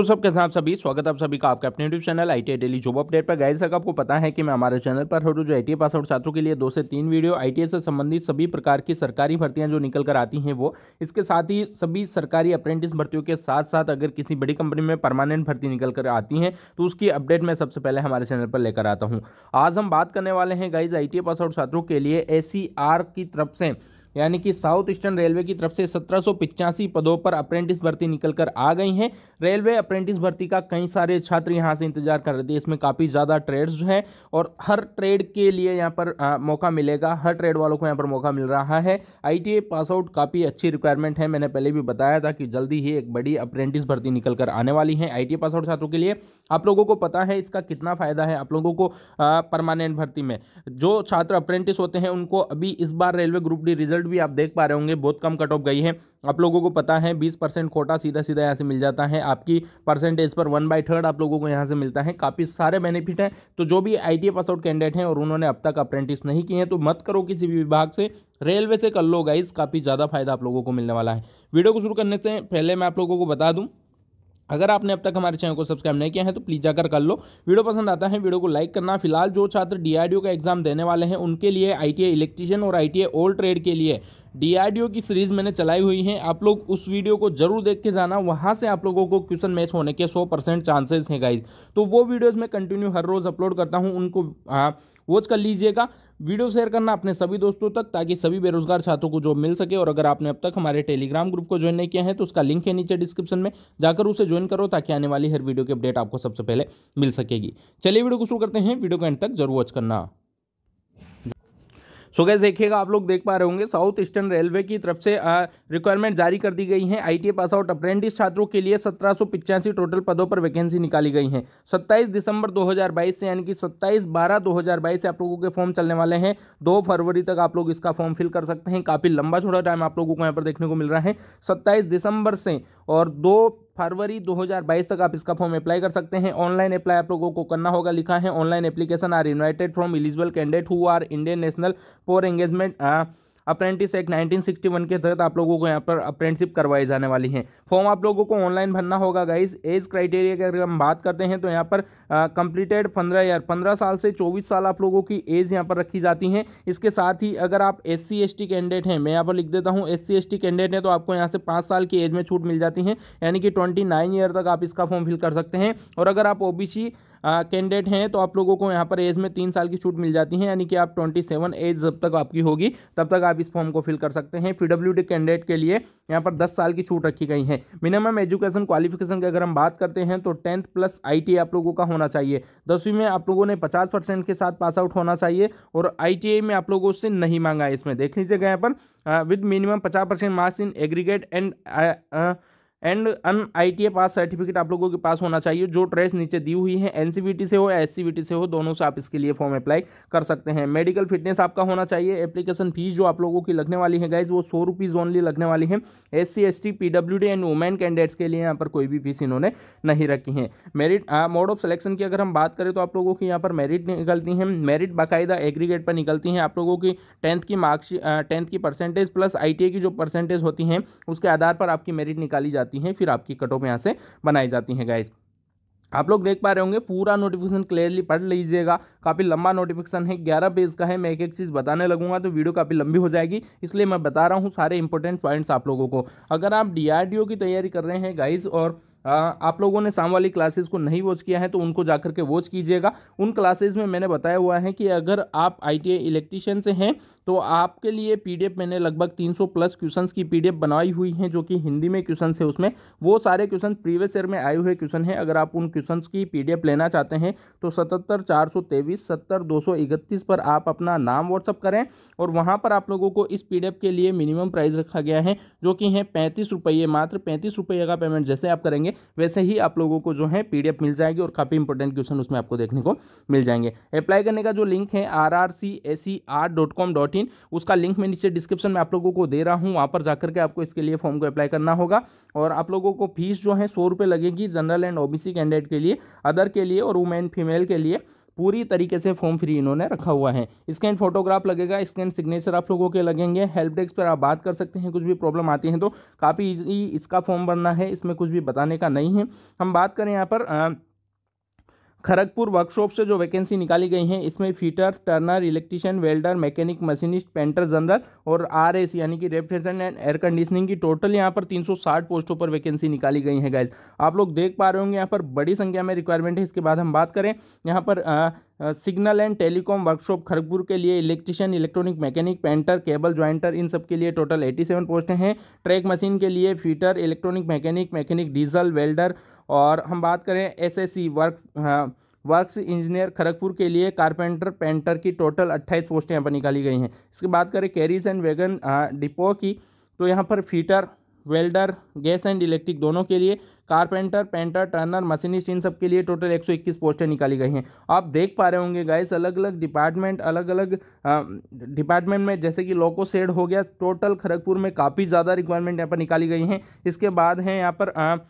तो सब के साथ सभी स्वागत आप सभी का आपका अपने YouTube channel I daily job update पर गाइस आपको पता है कि मैं हमारे चैनल पर हर रोज आई पास आउट छात्रों के लिए दो से तीन वीडियो आई से संबंधित सभी प्रकार की सरकारी भर्तियां जो निकल कर आती हैं वो इसके साथ ही सभी सरकारी अप्रेंटिस भर्तियों के साथ साथ अगर किसी बड़ी कंपनी में परमानेंट भर्ती निकल कर आती हैं तो उसकी अपडेट मैं सबसे पहले हमारे चैनल पर लेकर आता हूँ आज हम बात करने वाले हैं गाइज आई पास आउट छात्रों के लिए ए e की तरफ से यानी कि साउथ ईस्टर्न रेलवे की तरफ से सत्रह पदों पर अप्रेंटिस भर्ती निकल कर आ गई हैं रेलवे अप्रेंटिस भर्ती का कई सारे छात्र यहाँ से इंतजार कर रहे थे इसमें काफ़ी ज़्यादा ट्रेड्स हैं और हर ट्रेड के लिए यहाँ पर आ, मौका मिलेगा हर ट्रेड वालों को यहाँ पर मौका मिल रहा है आई पास आउट काफ़ी अच्छी रिक्वायरमेंट है मैंने पहले भी बताया था कि जल्दी ही एक बड़ी अप्रेंटिस भर्ती निकल कर आने वाली है आई पास आउट छात्रों के लिए आप लोगों को पता है इसका कितना फ़ायदा है आप लोगों को परमानेंट भर्ती में जो छात्र अप्रेंटिस होते हैं उनको अभी इस बार railway group D result percent भी आप देख पा रहे होंगे बहुत कम कट ऑफ गई है आप लोगों को पता है बीस परसेंट खोटा सीधा सीधा यहाँ से मिल जाता है आपकी परसेंटेज पर वन बाई थर्ड आप लोगों को यहाँ से मिलता है काफ़ी सारे बेनिफिट हैं तो जो भी I T pass out candidate हैं और उन्होंने अब तक अप्रेंटिस नहीं किए हैं तो मत करो किसी भी विभाग से रेलवे से कर लो गाइज काफ़ी ज़्यादा फायदा आप लोगों को मिलने वाला है वीडियो को शुरू करने से पहले मैं आप लोगों को बता दूँ अगर आपने अब तक हमारे चैनल को सब्सक्राइब नहीं किया है तो प्लीज़ जाकर कर लो वीडियो पसंद आता है वीडियो को लाइक करना फिलहाल जो छात्र डीआरडीओ का एग्जाम देने वाले हैं उनके लिए आईटीआई इलेक्ट्रीशियन और आईटीआई ओल ट्रेड के लिए डीआरडीओ की सीरीज मैंने चलाई हुई है आप लोग उस वीडियो को जरूर देख के जाना वहां से आप लोगों को क्वेश्चन मैच होने के सौ परसेंट चांसेस हैं गाइज तो वो वीडियोज़ मैं कंटिन्यू हर रोज़ अपलोड करता हूँ उनको आ, हाँ, वॉच कर लीजिएगा वीडियो शेयर करना अपने सभी दोस्तों तक ताकि सभी बेरोजगार छात्रों को जॉब मिल सके और अगर आपने अब तक हमारे टेलीग्राम ग्रुप को ज्वाइन नहीं किया है तो उसका लिंक है नीचे डिस्क्रिप्शन में जाकर उसे ज्वाइन करो ताकि आने वाली हर वीडियो की अपडेट आपको सबसे पहले मिल सकेगी चलिए वीडियो को शुरू करते हैं वीडियो को एंड तक जरूर वॉच करना सो गैस देखिएगा आप लोग देख पा रहे होंगे साउथ ईस्टर्न रेलवे की तरफ से रिक्वायरमेंट जारी कर दी गई है आई पास आउट अप्रेंटिस छात्रों के लिए सत्रह टोटल पदों पर वैकेंसी निकाली गई है सत्ताईस दिसंबर 2022 से यानी कि सत्ताईस बारह 2022 से आप लोगों के फॉर्म चलने वाले हैं दो फरवरी तक आप लोग इसका फॉर्म फिल कर सकते हैं काफ़ी लंबा छोटा टाइम आप लोगों को यहाँ पर देखने को मिल रहा है सत्ताईस दिसंबर से और दो फरवरी 2022 तक आप इसका फॉर्म अप्लाई कर सकते हैं ऑनलाइन अप्लाई आप लोगों को करना होगा लिखा है online application are invited from eligible candidate who are Indian national for engagement apprentice act one के तहत आप लोगों को यहाँ पर अप्रेंटिसिप करवाई जाने वाली है फॉर्म आप लोगों को ऑनलाइन भरना होगा गाइज एज क्राइटेरिया की अगर हम बात करते हैं तो यहाँ पर कंप्लीटेड पंद्रह ईयर पंद्रह साल से चौबीस साल आप लोगों की एज यहाँ पर रखी जाती है इसके साथ ही अगर आप S C S T candidate हैं मैं यहाँ पर लिख देता हूँ S C S T candidate हैं तो आपको यहाँ से पाँच साल की एज में छूट मिल जाती है यानी कि ट्वेंटी नाइन ईयर तक आप इसका फॉर्म फिल कर सकते हैं और अगर आप ओ बी सी कैंडिडेट हैं तो आप लोगों को यहाँ पर एज में तीन साल की छूट मिल जाती है यानी कि आप ट्वेंटी सेवन एज जब तक आपकी होगी तब तक आप इस फॉर्म को फिल कर सकते हैं डी कैंडिडेट के लिए यहाँ पर दस साल की छूट रखी गई है मिनिमम एजुकेशन क्वालिफिकेशन की अगर हम बात करते हैं तो टेंथ प्लस आई आप लोगों का होना चाहिए दसवीं में आप लोगों ने पचास के साथ पास आउट होना चाहिए और आई में आप लोगों से नहीं मांगा है इसमें देख लीजिएगा यहाँ पर विद मिनिमम पचास percent marks in aggregate and and an I T pass certificate आप लोगों के पास होना चाहिए जो ट्रेस नीचे दी हुई है एन से हो या एस से हो दोनों से आप इसके लिए फॉर्म अप्लाई कर सकते हैं मेडिकल फिटनेस आपका होना चाहिए एप्लीकेशन फीस जो आप लोगों की लगने वाली है गाइज वो सौ रुपीज़ ओनली लगने वाली है S C S T P W D and women candidates के लिए यहाँ पर कोई भी फीस इन्होंने नहीं रखी है मेरिट मोड ऑफ सेलेक्शन की अगर हम बात करें तो आप लोगों की यहाँ पर मेरिट निकलती हैं मेरिट बाकायदा एग्रीगेट पर निकलती हैं आप लोगों की टेंथ की मार्क्स टेंथ की परसेंटेज प्लस आई की जो परसेंटेज होती हैं उसके आधार पर आपकी मेरिट निकाली जाती है जाती हैं फिर आपकी कट ऑफ यहाँ से बनाई जाती हैं गाइज आप लोग देख पा रहे होंगे पूरा नोटिफिकेशन क्लियरली पढ़ लीजिएगा काफ़ी लंबा नोटिफिकेशन है ग्यारह पेज का है मैं एक एक चीज़ बताने लगूंगा तो वीडियो काफ़ी लंबी हो जाएगी इसलिए मैं बता रहा हूँ सारे इंपॉर्टेंट पॉइंट्स आप लोगों को अगर आप डीआरडीओ की तैयारी कर रहे हैं गाइज और आप लोगों ने शाम वाली क्लासेस को नहीं वॉच किया है तो उनको जाकर के वॉच कीजिएगा उन क्लासेस में मैंने बताया हुआ है कि अगर आप आई इलेक्ट्रीशियन से हैं तो आपके लिए पी मैंने लगभग 300 प्लस क्वेश्चंस की पी बनाई हुई है जो कि हिंदी में क्वेश्चन है उसमें वो सारे क्वेश्चन प्रीवियस ईयर में आए हुए क्वेश्चन हैं अगर आप उन क्वेश्चन की पी लेना चाहते हैं तो सतहत्तर चार सौ तेईस सत्तर दो सौ इकतीस पर आप अपना नाम व्हाट्सअप करें और वहाँ पर आप लोगों को इस पी के लिए मिनिमम प्राइस रखा गया है जो कि है पैंतीस रुपये मात्र पैंतीस रुपये का पेमेंट जैसे आप करेंगे वैसे ही आप लोगों को जो है पीडीएफ मिल जाएगी और काफ़ी इंपॉर्टेंट क्वेश्चन उसमें आपको देखने को मिल जाएंगे अप्लाई करने का जो लिंक है R R C A C R dot com dot in उसका लिंक मैं नीचे डिस्क्रिप्शन में आप लोगों को दे रहा हूँ वहाँ पर जाकर के आपको इसके लिए फॉर्म को अप्लाई करना होगा और आप लोगों को फीस जो है सौ रुपये लगेगी जनरल एंड ओबीसी कैंडिडेट के लिए अदर के लिए और वुमेन फीमेल के लिए पूरी तरीके से फॉर्म फ्री इन्होंने रखा हुआ है स्कैन फोटोग्राफ लगेगा स्कैन सिग्नेचर आप लोगों के लगेंगे हेल्प डेस्क पर आप बात कर सकते हैं कुछ भी प्रॉब्लम आती है तो काफ़ी इजी इसका फॉर्म भरना है इसमें कुछ भी बताने का नहीं है हम बात करें यहाँ पर खड़गपुर वर्कशॉप से जो वैकेंसी निकाली गई हैं इसमें fitter turner electrician welder mechanic machinist painter general और एस यानी कि रेफ्रिजरेंट एंड एयर कंडीशनिंग की टोटल यहाँ पर 360 पोस्टों पर वैकेंसी निकाली गई है गाइज आप लोग देख पा रहे होंगे यहाँ पर बड़ी संख्या में रिक्वायरमेंट है इसके बाद हम बात करें यहाँ पर आ, signal and telecom workshop Kharagpur के लिए electrician electronic mechanic painter cable jointer इन सब के लिए टोटल 87 पोस्टें हैं ट्रैक मशीन के लिए fitter electronic mechanic mechanic diesel welder और हम बात करें SSC work works engineer Kharagpur के लिए कारपेंटर पेंटर की टोटल 28 पोस्टें यहाँ पर निकाली गई हैं इसकी बात करें कैरीज एंड वैगन डिपो की तो यहाँ पर fitter welder gas and electric दोनों के लिए कारपेंटर पेंटर टर्नर मशीनिस्ट इन सब के लिए टोटल 121 पोस्टें निकाली गई हैं आप देख पा रहे होंगे गाइस अलग अलग डिपार्टमेंट अलग अलग डिपार्टमेंट में जैसे कि लोको सेड हो गया टोटल खड़गपुर में काफ़ी ज़्यादा रिक्वायरमेंट यहाँ पर निकाली गई हैं इसके बाद हैं यहाँ पर आ, हाँ,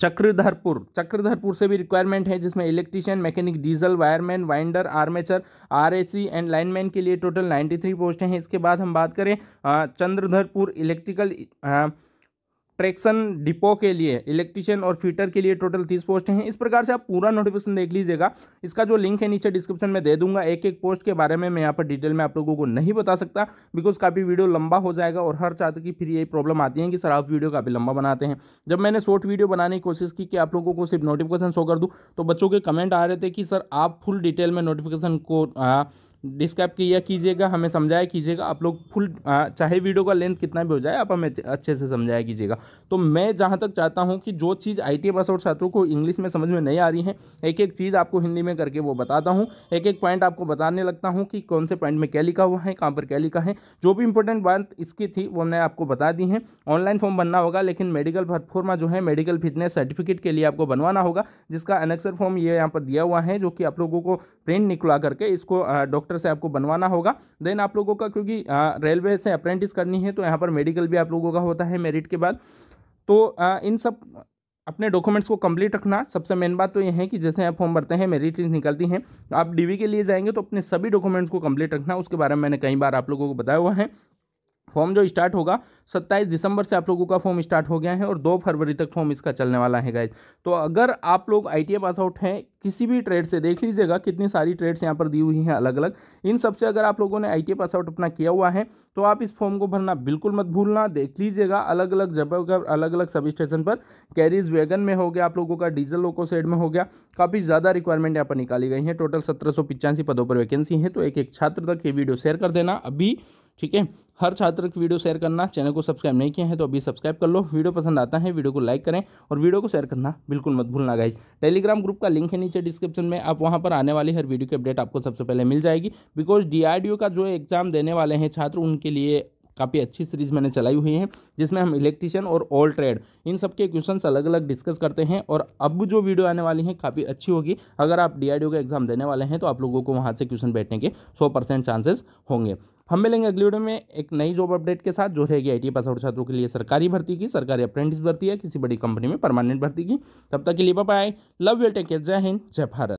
चक्रधरपुर चक्रधरपुर से भी रिक्वायरमेंट है जिसमें electrician mechanic diesel wireman winder armature RAC and lineman के लिए टोटल नाइन्टी थ्री पोस्टें हैं इसके बाद हम बात करें चंद्रधरपुर इलेक्ट्रिकल ट्रैक्शन डिपो के लिए इलेक्ट्रिशियन और फीटर के लिए टोटल तीस पोस्ट हैं इस प्रकार से आप पूरा नोटिफिकेशन देख लीजिएगा इसका जो लिंक है नीचे डिस्क्रिप्शन में दे दूंगा एक एक पोस्ट के बारे में मैं यहाँ पर डिटेल में आप लोगों को नहीं बता सकता बिकॉज काफ़ी वीडियो लंबा हो जाएगा और हर छात्र की फिर यही प्रॉब्लम आती है कि सर आप वीडियो काफ़ी लंबा बनाते हैं जब मैंने शॉर्ट वीडियो बनाने की कोशिश की कि आप लोगों को सिर्फ नोटिफिकेशन शो कर दूँ तो बच्चों के कमेंट आ रहे थे कि सर आप फुल डिटेल में नोटिफिकेशन को डिस्क्राइब किया कीजिएगा हमें समझाया कीजिएगा आप लोग फुल चाहे वीडियो का लेंथ कितना भी हो जाए आप हमें अच्छे से समझाया कीजिएगा तो मैं जहाँ तक चाहता हूँ कि जो चीज़ आई टी पास और छात्रों को इंग्लिश में समझ में नहीं आ रही है एक एक चीज़ आपको हिंदी में करके वो बताता हूँ एक एक पॉइंट आपको बताने लगता हूँ कि कौन से पॉइंट में क्या लिखा हुआ है कहाँ पर क्या लिखा है जो भी इंपॉर्टेंट बात इसकी थी वो मैंने आपको बता दी है ऑनलाइन फॉर्म बनना होगा लेकिन मेडिकल परफॉर्मा जो है मेडिकल फिटनेस सर्टिफिकेट के लिए आपको बनवाना होगा जिसका अनेक्सर फॉर्म ये यहाँ पर दिया हुआ है जो कि आप लोगों को प्रिंट निकला करके इसको डॉक्टर सेक्टर से आपको बनवाना होगा देन आप लोगों का क्योंकि रेलवे से अप्रेंटिस करनी है तो यहाँ पर मेडिकल भी आप लोगों का होता है मेरिट के बाद तो आ, इन सब अपने डॉक्यूमेंट्स को कंप्लीट रखना सबसे मेन बात तो यह है कि जैसे आप फॉर्म भरते हैं मेरिट लिस्ट निकलती हैं तो आप डीवी के लिए जाएंगे तो अपने सभी डॉक्यूमेंट्स को कंप्लीट रखना उसके बारे में मैंने कई बार आप लोगों को बताया हुआ है फॉर्म जो स्टार्ट होगा 27 दिसंबर से आप लोगों का फॉर्म स्टार्ट हो गया है और 2 फरवरी तक फॉर्म इसका चलने वाला है गाइज तो अगर आप लोग आई टी पास आउट हैं किसी भी ट्रेड से देख लीजिएगा कितनी सारी ट्रेड्स यहाँ पर दी हुई हैं अलग अलग इन सबसे अगर आप लोगों ने आई पास आउट अपना किया हुआ है तो आप इस फॉर्म को भरना बिल्कुल मत भूलना देख लीजिएगा अलग अलग जगह अलग अलग सब स्टेशन पर कैरीज वैगन में हो गया आप लोगों का डीजल लोको सेड में हो गया काफ़ी ज़्यादा रिक्वायरमेंट यहाँ पर निकाली गई है टोटल सत्रह पदों पर वैकेंसी है तो एक एक छात्र तक ये वीडियो शेयर कर देना अभी ठीक है हर छात्र की वीडियो शेयर करना चैनल को सब्सक्राइब नहीं किया है तो अभी सब्सक्राइब कर लो वीडियो पसंद आता है वीडियो को लाइक करें और वीडियो को शेयर करना बिल्कुल मत भूलना गाइज टेलीग्राम ग्रुप का लिंक है नीचे डिस्क्रिप्शन में आप वहाँ पर आने वाली हर वीडियो की अपडेट आपको सबसे पहले मिल जाएगी बिकॉज डी का जो एग्जाम देने वाले हैं छात्र उनके लिए काफ़ी अच्छी सीरीज मैंने चलाई हुई है जिसमें हम इलेक्ट्रिशियन और ऑल ट्रेड इन सब के क्वेश्चन अलग अलग डिस्कस करते हैं और अब जो वीडियो आने वाली है काफ़ी अच्छी होगी अगर आप डी का एग्जाम देने वाले हैं तो आप लोगों को वहाँ से क्वेश्चन बैठने के सौ चांसेस होंगे हम मिलेंगे अगली वीडियो में एक नई जॉब अपडेट के साथ जो रहेगी आई टी पास आउट छात्रों के लिए सरकारी भर्ती की सरकारी अप्रेंटिस भर्ती है किसी बड़ी कंपनी में परमानेंट भर्ती की तब तक के लिए bye love you take care जय हिंद जय भारत